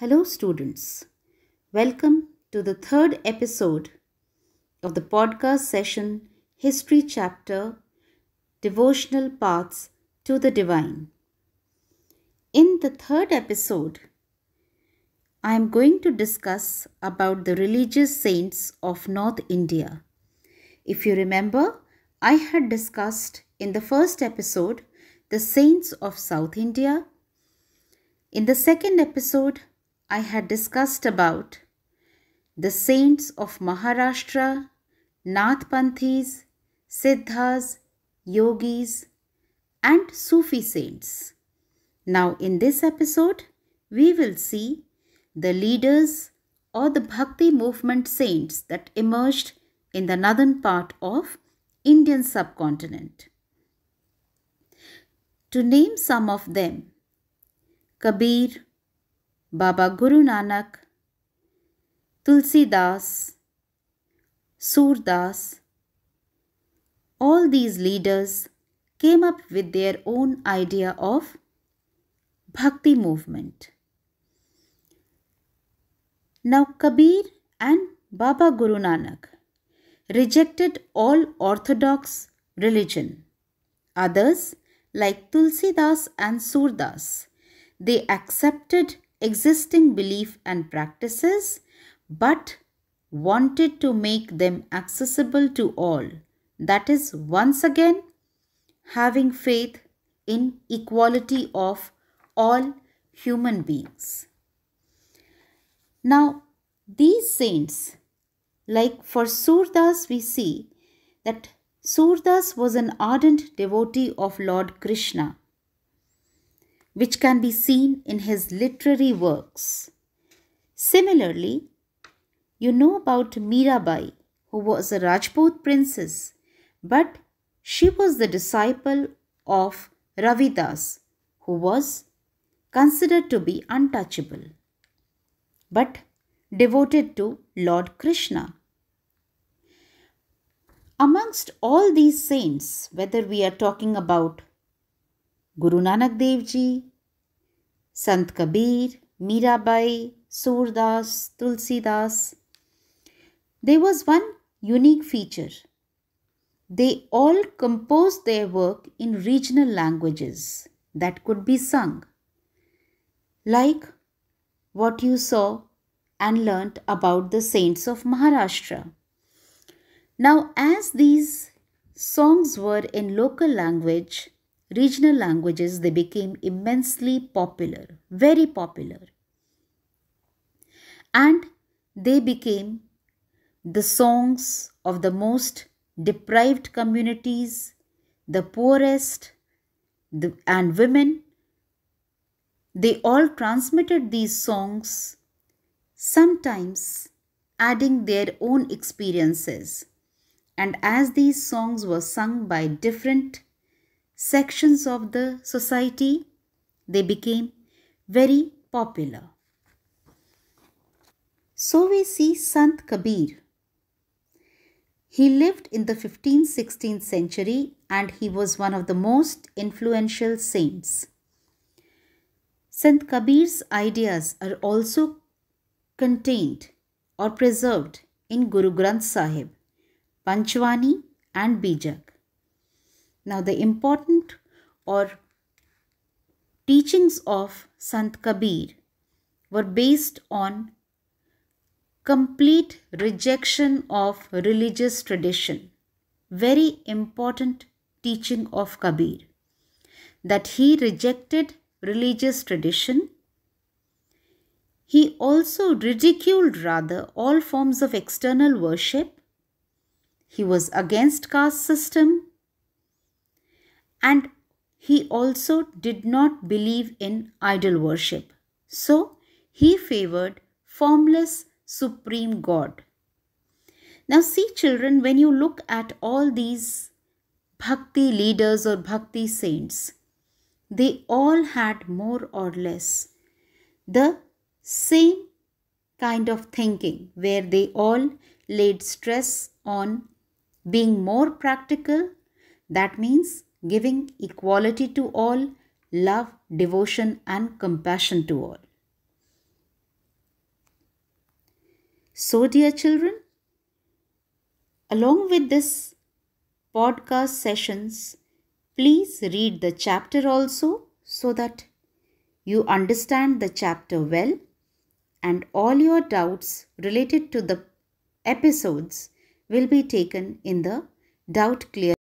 Hello, students. Welcome to the third episode of the podcast session History Chapter Devotional Paths to the Divine. In the third episode, I am going to discuss about the religious saints of North India. If you remember, I had discussed in the first episode the saints of South India. In the second episode, I had discussed about the saints of Maharashtra, Nathpanthis, Siddhas, Yogis, and Sufi saints. Now, in this episode, we will see the leaders or the Bhakti movement saints that emerged in the northern part of Indian subcontinent. To name some of them, Kabir, Baba Guru Nanak, Tulsi Das, Surdas, all these leaders came up with their own idea of bhakti movement. Now, Kabir and Baba Guru Nanak rejected all orthodox religion. Others, like Tulsi Das and Surdas, they accepted existing belief and practices but wanted to make them accessible to all. That is, once again, having faith in equality of all human beings. Now, these saints, like for Surdas, we see that Surdas was an ardent devotee of Lord Krishna which can be seen in his literary works. Similarly, you know about Mirabai, who was a Rajput princess, but she was the disciple of Ravidas, who was considered to be untouchable, but devoted to Lord Krishna. Amongst all these saints, whether we are talking about Guru गुरु नानक देव जी संत Kabir Surdas, Tulsi Das. there was one unique feature they all composed their work in regional languages that could be sung like what you saw and learnt about the saints of maharashtra now as these songs were in local language regional languages, they became immensely popular, very popular. And they became the songs of the most deprived communities, the poorest, the, and women. They all transmitted these songs, sometimes adding their own experiences. And as these songs were sung by different sections of the society, they became very popular. So we see Sant Kabir. He lived in the 15th 16th century and he was one of the most influential saints. Sant Kabir's ideas are also contained or preserved in Guru Granth Sahib, Panchvani and Bijak. Now, the important or teachings of Sant Kabir were based on complete rejection of religious tradition. Very important teaching of Kabir that he rejected religious tradition. He also ridiculed rather all forms of external worship. He was against caste system and he also did not believe in idol worship. So he favored formless supreme God. Now, see, children, when you look at all these bhakti leaders or bhakti saints, they all had more or less the same kind of thinking where they all laid stress on being more practical. That means giving equality to all, love, devotion, and compassion to all. So, dear children, along with this podcast sessions, please read the chapter also so that you understand the chapter well and all your doubts related to the episodes will be taken in the doubt clear